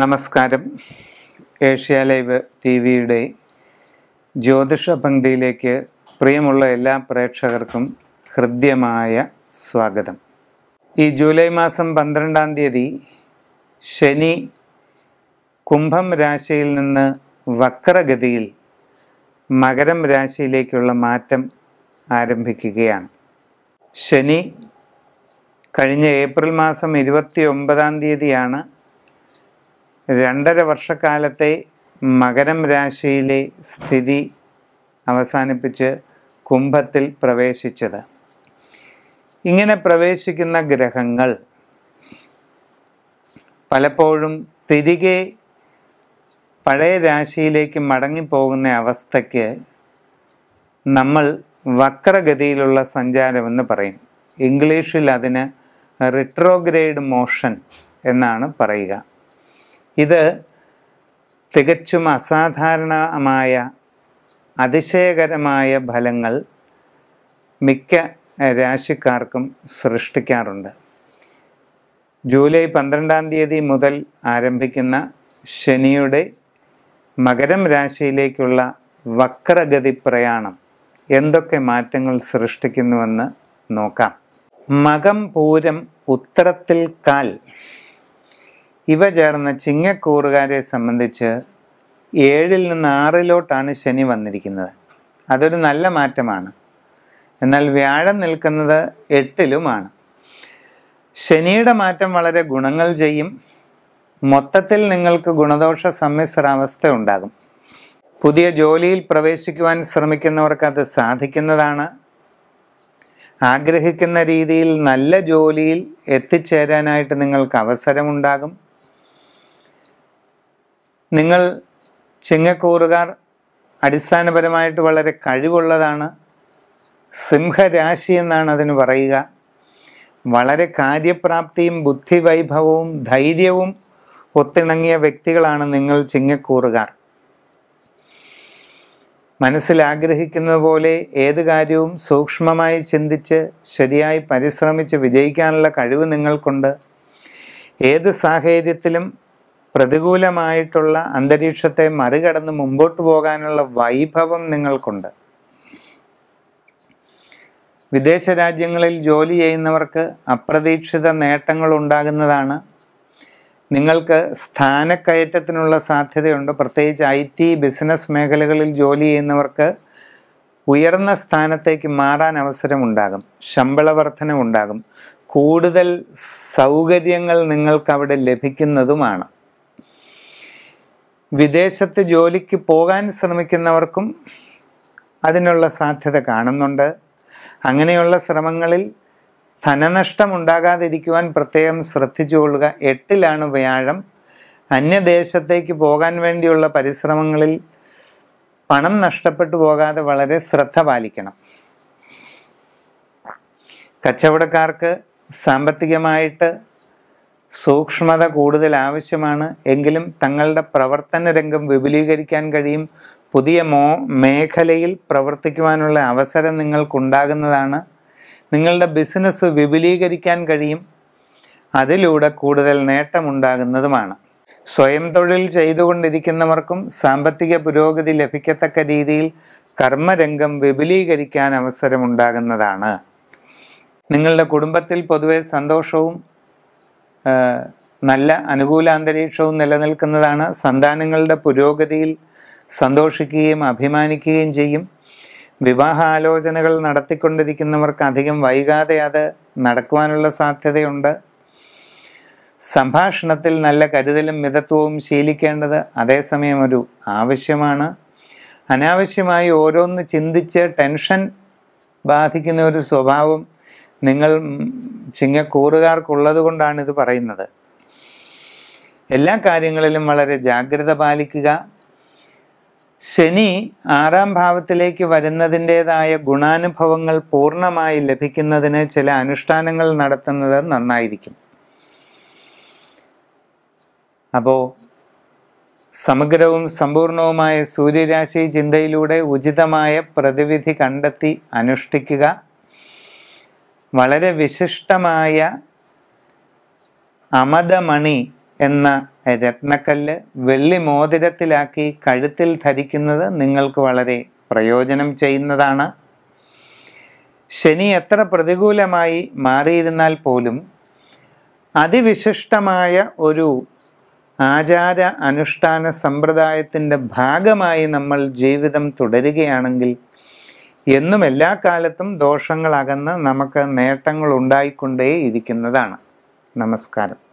നമസ്കാരം Asia live T വിയുടെ ജ്യോതിഷ പങ്ക്തിയിലേക്ക് പ്രിയമുള്ള എല്ലാ പ്രേക്ഷകർക്കും ഹൃദ്യമായ സ്വാഗതം ഈ ജൂലൈ മാസം പന്ത്രണ്ടാം തീയതി ശനി കുംഭം രാശിയിൽ നിന്ന് വക്രഗതിയിൽ മകരം രാശിയിലേക്കുള്ള മാറ്റം ആരംഭിക്കുകയാണ് ശനി കഴിഞ്ഞ ഏപ്രിൽ മാസം ഇരുപത്തി ഒമ്പതാം തീയതിയാണ് രണ്ടര വർഷക്കാലത്തെ മകരം രാശിയിലെ സ്ഥിതി അവസാനിപ്പിച്ച് കുംഭത്തിൽ പ്രവേശിച്ചത് ഇങ്ങനെ പ്രവേശിക്കുന്ന ഗ്രഹങ്ങൾ പലപ്പോഴും തിരികെ പഴയ രാശിയിലേക്ക് മടങ്ങിപ്പോകുന്ന അവസ്ഥയ്ക്ക് നമ്മൾ വക്രഗതിയിലുള്ള സഞ്ചാരമെന്ന് പറയും ഇംഗ്ലീഷിൽ അതിന് റിട്രോഗ്രേഡ് മോഷൻ എന്നാണ് പറയുക ഇത് തികച്ചും അസാധാരണമായ അതിശയകരമായ ഫലങ്ങൾ മിക്ക രാശിക്കാർക്കും സൃഷ്ടിക്കാറുണ്ട് ജൂലൈ പന്ത്രണ്ടാം തീയതി മുതൽ ആരംഭിക്കുന്ന ശനിയുടെ മകരം രാശിയിലേക്കുള്ള വക്രഗതി പ്രയാണം എന്തൊക്കെ മാറ്റങ്ങൾ സൃഷ്ടിക്കുന്നുവെന്ന് നോക്കാം മകം പൂരം ഉത്തരത്തിൽ കാൽ ഇവ ചേർന്ന ചിങ്ങക്കൂറുകാരെ സംബന്ധിച്ച് ഏഴിൽ നിന്ന് ആറിലോട്ടാണ് ശനി വന്നിരിക്കുന്നത് അതൊരു നല്ല മാറ്റമാണ് എന്നാൽ വ്യാഴം നിൽക്കുന്നത് എട്ടിലുമാണ് ശനിയുടെ മാറ്റം വളരെ ഗുണങ്ങൾ ചെയ്യും മൊത്തത്തിൽ നിങ്ങൾക്ക് ഗുണദോഷ സമ്മിശ്രാവസ്ഥ ഉണ്ടാകും പുതിയ ജോലിയിൽ പ്രവേശിക്കുവാൻ ശ്രമിക്കുന്നവർക്ക് അത് സാധിക്കുന്നതാണ് ആഗ്രഹിക്കുന്ന രീതിയിൽ നല്ല ജോലിയിൽ എത്തിച്ചേരാനായിട്ട് നിങ്ങൾക്ക് അവസരമുണ്ടാകും നിങ്ങൾ ചിങ്ങക്കൂറുകാർ അടിസ്ഥാനപരമായിട്ട് വളരെ കഴിവുള്ളതാണ് സിംഹരാശി എന്നാണ് അതിന് പറയുക വളരെ കാര്യപ്രാപ്തിയും ബുദ്ധിവൈഭവവും ധൈര്യവും ഒത്തിണങ്ങിയ വ്യക്തികളാണ് നിങ്ങൾ ചിങ്ങക്കൂറുകാർ മനസ്സിൽ ആഗ്രഹിക്കുന്നത് പോലെ ഏത് കാര്യവും സൂക്ഷ്മമായി ചിന്തിച്ച് ശരിയായി പരിശ്രമിച്ച് വിജയിക്കാനുള്ള കഴിവ് നിങ്ങൾക്കുണ്ട് ഏത് സാഹചര്യത്തിലും പ്രതികൂലമായിട്ടുള്ള അന്തരീക്ഷത്തെ മറികടന്ന് മുമ്പോട്ട് പോകാനുള്ള വൈഭവം നിങ്ങൾക്കുണ്ട് വിദേശ രാജ്യങ്ങളിൽ ജോലി ചെയ്യുന്നവർക്ക് അപ്രതീക്ഷിത നേട്ടങ്ങൾ ഉണ്ടാകുന്നതാണ് നിങ്ങൾക്ക് സ്ഥാനക്കയറ്റത്തിനുള്ള സാധ്യതയുണ്ട് പ്രത്യേകിച്ച് ഐ ടി ബിസിനസ് മേഖലകളിൽ ജോലി ചെയ്യുന്നവർക്ക് ഉയർന്ന സ്ഥാനത്തേക്ക് മാറാൻ അവസരമുണ്ടാകും ശമ്പള വർധനമുണ്ടാകും കൂടുതൽ സൗകര്യങ്ങൾ നിങ്ങൾക്കവിടെ ലഭിക്കുന്നതുമാണ് വിദേശത്ത് ജോലിക്ക് പോകാൻ ശ്രമിക്കുന്നവർക്കും അതിനുള്ള സാധ്യത കാണുന്നുണ്ട് അങ്ങനെയുള്ള ശ്രമങ്ങളിൽ ധനനഷ്ടം ഉണ്ടാകാതിരിക്കുവാൻ പ്രത്യേകം ശ്രദ്ധിച്ചുകൊള്ളുക എട്ടിലാണ് വ്യാഴം അന്യദേശത്തേക്ക് പോകാൻ വേണ്ടിയുള്ള പരിശ്രമങ്ങളിൽ പണം നഷ്ടപ്പെട്ടു പോകാതെ വളരെ ശ്രദ്ധ പാലിക്കണം കച്ചവടക്കാർക്ക് സാമ്പത്തികമായിട്ട് സൂക്ഷ്മത കൂടുതൽ ആവശ്യമാണ് എങ്കിലും തങ്ങളുടെ പ്രവർത്തന രംഗം വിപുലീകരിക്കാൻ കഴിയും പുതിയ മോ മേഖലയിൽ പ്രവർത്തിക്കുവാനുള്ള അവസരം നിങ്ങൾക്കുണ്ടാകുന്നതാണ് നിങ്ങളുടെ ബിസിനസ് വിപുലീകരിക്കാൻ കഴിയും അതിലൂടെ കൂടുതൽ നേട്ടമുണ്ടാകുന്നതുമാണ് സ്വയം തൊഴിൽ ചെയ്തുകൊണ്ടിരിക്കുന്നവർക്കും സാമ്പത്തിക പുരോഗതി ലഭിക്കത്തക്ക രീതിയിൽ കർമ്മരംഗം വിപുലീകരിക്കാൻ അവസരമുണ്ടാകുന്നതാണ് നിങ്ങളുടെ കുടുംബത്തിൽ പൊതുവെ സന്തോഷവും നല്ല അനുകൂല അന്തരീക്ഷവും നിലനിൽക്കുന്നതാണ് സന്താനങ്ങളുടെ പുരോഗതിയിൽ സന്തോഷിക്കുകയും അഭിമാനിക്കുകയും ചെയ്യും വിവാഹ ആലോചനകൾ നടത്തിക്കൊണ്ടിരിക്കുന്നവർക്ക് അധികം വൈകാതെ അത് നടക്കുവാനുള്ള സാധ്യതയുണ്ട് സംഭാഷണത്തിൽ നല്ല കരുതലും മിതത്വവും ശീലിക്കേണ്ടത് അതേസമയം ഒരു ആവശ്യമാണ് അനാവശ്യമായി ഓരോന്ന് ചിന്തിച്ച് ടെൻഷൻ ബാധിക്കുന്ന ഒരു സ്വഭാവം നിങ്ങൾ ചിങ്ങക്കൂറുകാർക്കുള്ളത് കൊണ്ടാണ് ഇത് പറയുന്നത് എല്ലാ കാര്യങ്ങളിലും വളരെ ജാഗ്രത പാലിക്കുക ശനി ആറാം ഭാവത്തിലേക്ക് വരുന്നതിൻ്റെതായ ഗുണാനുഭവങ്ങൾ പൂർണ്ണമായി ലഭിക്കുന്നതിന് ചില അനുഷ്ഠാനങ്ങൾ നടത്തുന്നത് നന്നായിരിക്കും അപ്പോൾ സമഗ്രവും സമ്പൂർണവുമായ സൂര്യരാശി ചിന്തയിലൂടെ ഉചിതമായ പ്രതിവിധി കണ്ടെത്തി അനുഷ്ഠിക്കുക വളരെ വിശിഷ്ടമായ അമതമണി എന്ന രത്നക്കല്ല് വെള്ളി മോതിരത്തിലാക്കി കഴുത്തിൽ ധരിക്കുന്നത് നിങ്ങൾക്ക് വളരെ പ്രയോജനം ചെയ്യുന്നതാണ് ശനി എത്ര പ്രതികൂലമായി മാറിയിരുന്നാൽ പോലും അതിവിശിഷ്ടമായ ഒരു ആചാര അനുഷ്ഠാന സമ്പ്രദായത്തിൻ്റെ ഭാഗമായി നമ്മൾ ജീവിതം തുടരുകയാണെങ്കിൽ എന്നും എല്ലാ കാലത്തും ദോഷങ്ങളകന്ന് നമുക്ക് നേട്ടങ്ങൾ ഉണ്ടായിക്കൊണ്ടേ ഇരിക്കുന്നതാണ് നമസ്കാരം